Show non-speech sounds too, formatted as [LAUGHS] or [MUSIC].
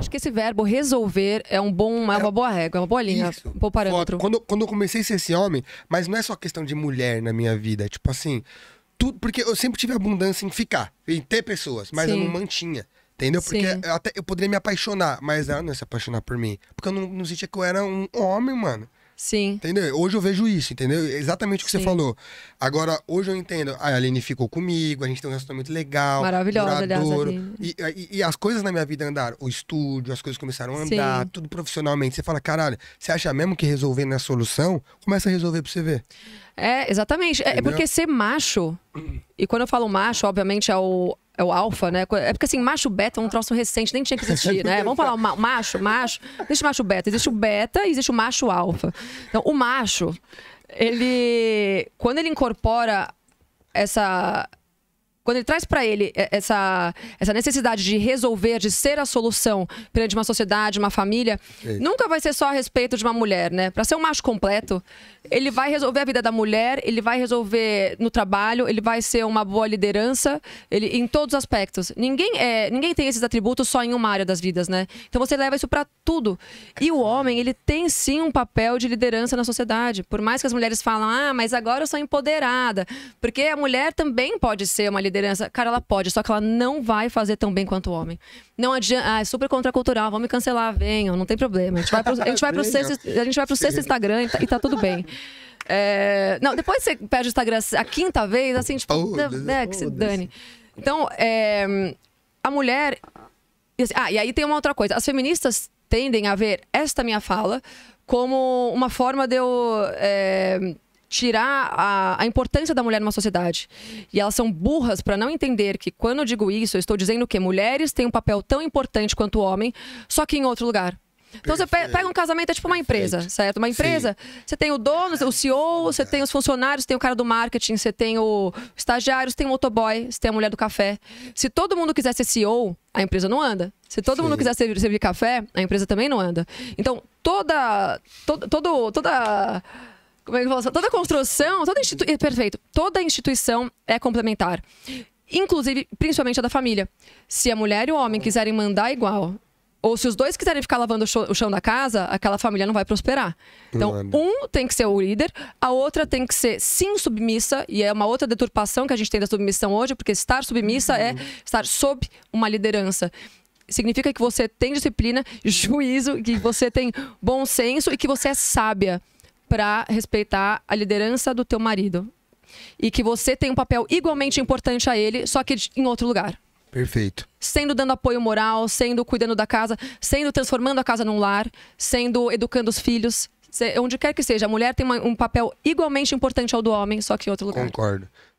Acho que esse verbo resolver é um bom, é uma boa regra, é uma boa linha, Isso. um bom parâmetro. Quando, quando eu comecei a ser esse homem, mas não é só questão de mulher na minha vida, é tipo assim, tudo, porque eu sempre tive abundância em ficar, em ter pessoas, mas Sim. eu não mantinha. Entendeu? Porque Sim. eu, até, eu poderia me apaixonar, mas ela não ia se apaixonar por mim. Porque eu não, não sentia que eu era um homem, mano. Sim. Entendeu? Hoje eu vejo isso, entendeu? É exatamente o que Sim. você falou. Agora, hoje eu entendo. A Aline ficou comigo, a gente tem um relacionamento legal. Maravilhosa, duradouro, aliás, e, e, e, as coisas na minha vida andaram. O estúdio, as coisas começaram a andar, Sim. tudo profissionalmente. Você fala, caralho, você acha mesmo que resolver não é solução? Começa a resolver pra você ver. É, exatamente. É, é porque ser macho, e quando eu falo macho, obviamente é o é o alfa, né? É porque assim, macho beta é um troço recente, nem tinha que existir, né? [LAUGHS] Vamos falar o macho, macho. Existe macho beta, existe o beta e existe o macho alfa. Então, o macho, ele. Quando ele incorpora essa quando ele traz para ele é, essa, essa necessidade de resolver, de ser a solução perante uma sociedade, uma família, nunca vai ser só a respeito de uma mulher, né? Para ser um macho completo, ele vai resolver a vida da mulher, ele vai resolver no trabalho, ele vai ser uma boa liderança, ele em todos os aspectos. Ninguém é, ninguém tem esses atributos só em uma área das vidas, né? Então você leva isso para tudo. E o homem, ele tem sim um papel de liderança na sociedade. Por mais que as mulheres falam: "Ah, mas agora eu sou empoderada", porque a mulher também pode ser uma liderança liderança, cara, ela pode, só que ela não vai fazer tão bem quanto o homem. Não adianta, ah, é super contracultural, vamos me cancelar, venham, não tem problema. A gente vai pro, a gente vai pro, [LAUGHS] sexto, a gente vai sexto Instagram e tá, e tá tudo bem. [LAUGHS] É, não, depois você perde o Instagram a quinta vez, assim, tipo, oh, né, que se dane. Então, é, a mulher. Assim, ah, e aí tem uma outra coisa. As feministas tendem a ver esta minha fala como uma forma de eu. É, tirar a, a, importância da mulher numa sociedade. E elas são burras para não entender que, quando eu digo isso, eu estou dizendo que mulheres têm um papel tão importante quanto o homem, só que em outro lugar. Então Perfeito. você pega um casamento, é tipo uma empresa, Perfeito. certo? Uma empresa, Sim. você tem o dono, o CEO, você tem os funcionários, tem o cara do marketing, você tem o estagiário, você tem o motoboy, você tem a mulher do café. Se todo mundo quiser ser CEO, a empresa não anda. Se todo Sim. mundo quiser servir, servir café, a empresa também não anda. Então, toda. To, todo, toda como é que eu falo? Toda construção, toda instituição. Eh, perfeito. Toda instituição é complementar. Inclusive, principalmente a da família. Se a mulher e o homem quiserem mandar igual, ou se os dois quiserem ficar lavando o chão da casa, aquela família não vai prosperar. Então, né? um tem que ser o líder, a outra tem que ser, sim, submissa, e é uma outra deturpação que a gente tem da submissão hoje, porque estar submissa é uhum. é estar sob uma liderança. Significa que você tem disciplina, [LAUGHS] juízo, que você tem bom senso e que você é sábia para respeitar a liderança do teu marido. E que você tem um papel igualmente importante a ele, só que em outro lugar. Perfeito. Sendo dando apoio moral, sendo cuidando da casa, sendo transformando a casa num lar, sendo educando os filhos, onde quer que seja. A mulher tem um papel igualmente importante ao do homem, só que em outro lugar. Concordo.